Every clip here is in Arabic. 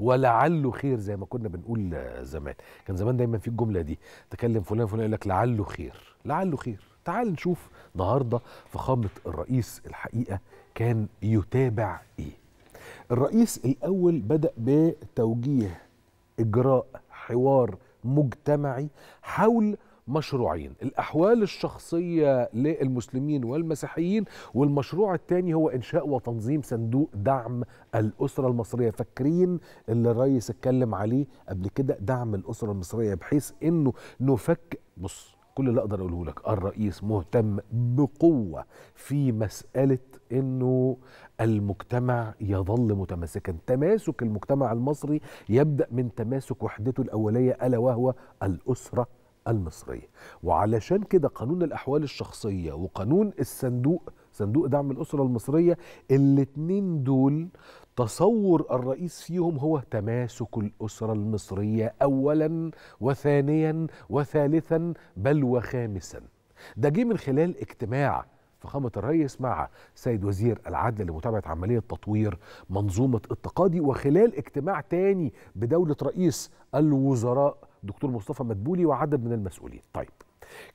ولعله خير زي ما كنا بنقول زمان كان زمان دايما في الجمله دي تكلم فلان فلان يقول لك لعله خير لعله خير تعال نشوف النهارده فخامه الرئيس الحقيقه كان يتابع ايه الرئيس الاول بدا بتوجيه اجراء حوار مجتمعي حول مشروعين الأحوال الشخصية للمسلمين والمسيحيين والمشروع الثاني هو إنشاء وتنظيم صندوق دعم الأسرة المصرية فاكرين اللي الريس اتكلم عليه قبل كده دعم الأسرة المصرية بحيث إنه نفك بص كل اللي اقدر اقوله لك الرئيس مهتم بقوه في مساله انه المجتمع يظل متماسكا تماسك المجتمع المصري يبدا من تماسك وحدته الاوليه الا وهو الاسره المصرية وعلشان كده قانون الأحوال الشخصية وقانون الصندوق صندوق دعم الأسرة المصرية الاتنين دول تصور الرئيس فيهم هو تماسك الأسرة المصرية أولا وثانيا وثالثا بل وخامسا ده جه من خلال اجتماع فخامة الرئيس مع سيد وزير العدل لمتابعة عملية تطوير منظومة التقاضي وخلال اجتماع تاني بدولة رئيس الوزراء دكتور مصطفى مدبولي وعدد من المسؤولين طيب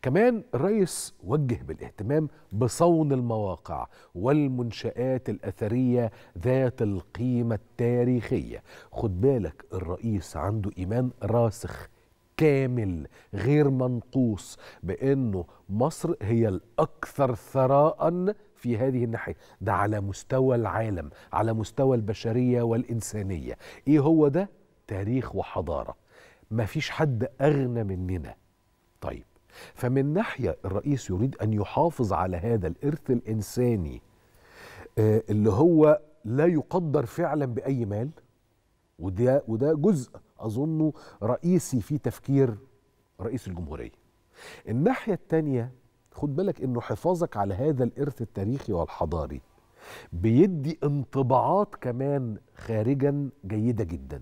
كمان الرئيس وجه بالاهتمام بصون المواقع والمنشآت الأثرية ذات القيمة التاريخية خد بالك الرئيس عنده إيمان راسخ كامل غير منقوص بأنه مصر هي الأكثر ثراء في هذه الناحية ده على مستوى العالم على مستوى البشرية والإنسانية إيه هو ده؟ تاريخ وحضارة ما فيش حد أغنى مننا طيب فمن ناحية الرئيس يريد أن يحافظ على هذا الإرث الإنساني آه، اللي هو لا يقدر فعلا بأي مال وده, وده جزء أظنه رئيسي في تفكير رئيس الجمهورية الناحية الثانية خد بالك انه حفاظك على هذا الارث التاريخي والحضاري بيدي انطباعات كمان خارجا جيده جدا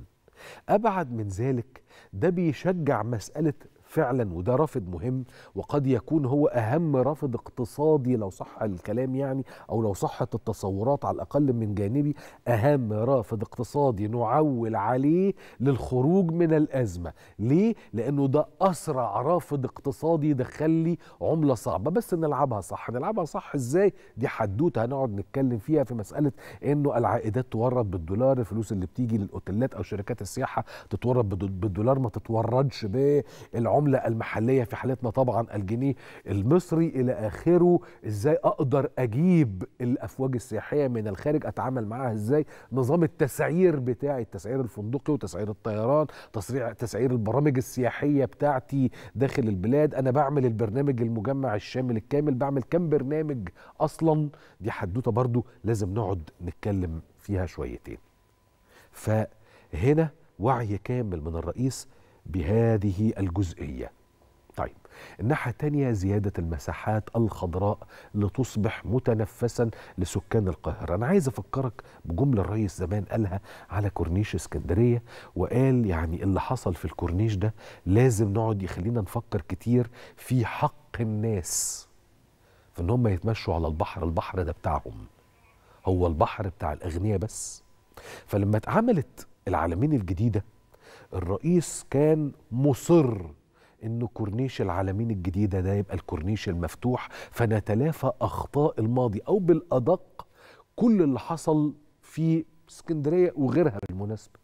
أبعد من ذلك ده بيشجع مسألة فعلا وده رافد مهم وقد يكون هو اهم رافد اقتصادي لو صح الكلام يعني او لو صحت التصورات على الاقل من جانبي اهم رافد اقتصادي نعول عليه للخروج من الازمه ليه لانه ده اسرع رافد اقتصادي يدخلي لي عمله صعبه بس نلعبها صح نلعبها صح ازاي دي حدوته هنقعد نتكلم فيها في مساله انه العائدات تورد بالدولار الفلوس اللي بتيجي للاوتيلات او شركات السياحه تتورد بالدولار ما تتوردش بالعمله العملة المحلية في حالتنا طبعا الجنيه المصري إلى آخره إزاي أقدر أجيب الأفواج السياحية من الخارج أتعامل معاها إزاي نظام التسعير بتاعي التسعير الفندقي وتسعير الطيران تسعير, تسعير البرامج السياحية بتاعتي داخل البلاد أنا بعمل البرنامج المجمع الشامل الكامل بعمل كم برنامج أصلا دي حدوتة برضو لازم نقعد نتكلم فيها شويتين فهنا وعي كامل من الرئيس بهذه الجزئية طيب الناحية الثانية زيادة المساحات الخضراء لتصبح متنفسا لسكان القاهرة أنا عايز أفكرك بجملة الرئيس زمان قالها على كورنيش اسكندرية وقال يعني اللي حصل في الكورنيش ده لازم نقعد يخلينا نفكر كتير في حق الناس في ان هم يتمشوا على البحر البحر ده بتاعهم هو البحر بتاع الاغنياء بس فلما اتعملت العالمين الجديده الرئيس كان مصر ان كورنيش العالمين الجديده ده يبقى الكورنيش المفتوح فنتلافى اخطاء الماضي او بالادق كل اللي حصل في اسكندريه وغيرها بالمناسبه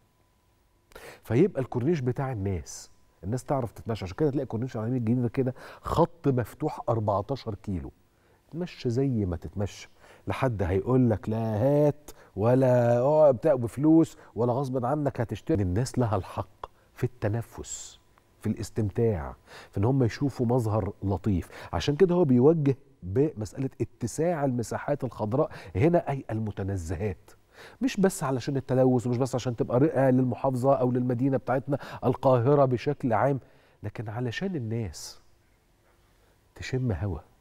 فيبقى الكورنيش بتاع الناس الناس تعرف تتمشى عشان كده تلاقي كورنيش العالمين الجديده كده خط مفتوح 14 كيلو تمشى زي ما تتمشى لحد هيقول لك لا هات ولا بتاع بفلوس ولا غصب عنك هتشتري الناس لها الحق في التنفس في الاستمتاع في ان هم يشوفوا مظهر لطيف عشان كده هو بيوجه بمساله اتساع المساحات الخضراء هنا اي المتنزهات مش بس علشان التلوث ومش بس عشان تبقى رئه للمحافظه او للمدينه بتاعتنا القاهره بشكل عام لكن علشان الناس تشم هوا